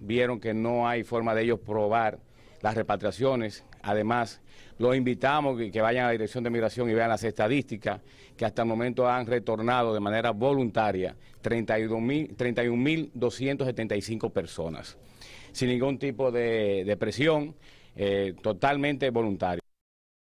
vieron que no hay forma de ellos probar las repatriaciones. Además, los invitamos que, vayan a la Dirección de Migración y vean las estadísticas que hasta el momento han retornado de manera voluntaria 31.275 personas, sin ningún tipo de, presión, eh, totalmente voluntario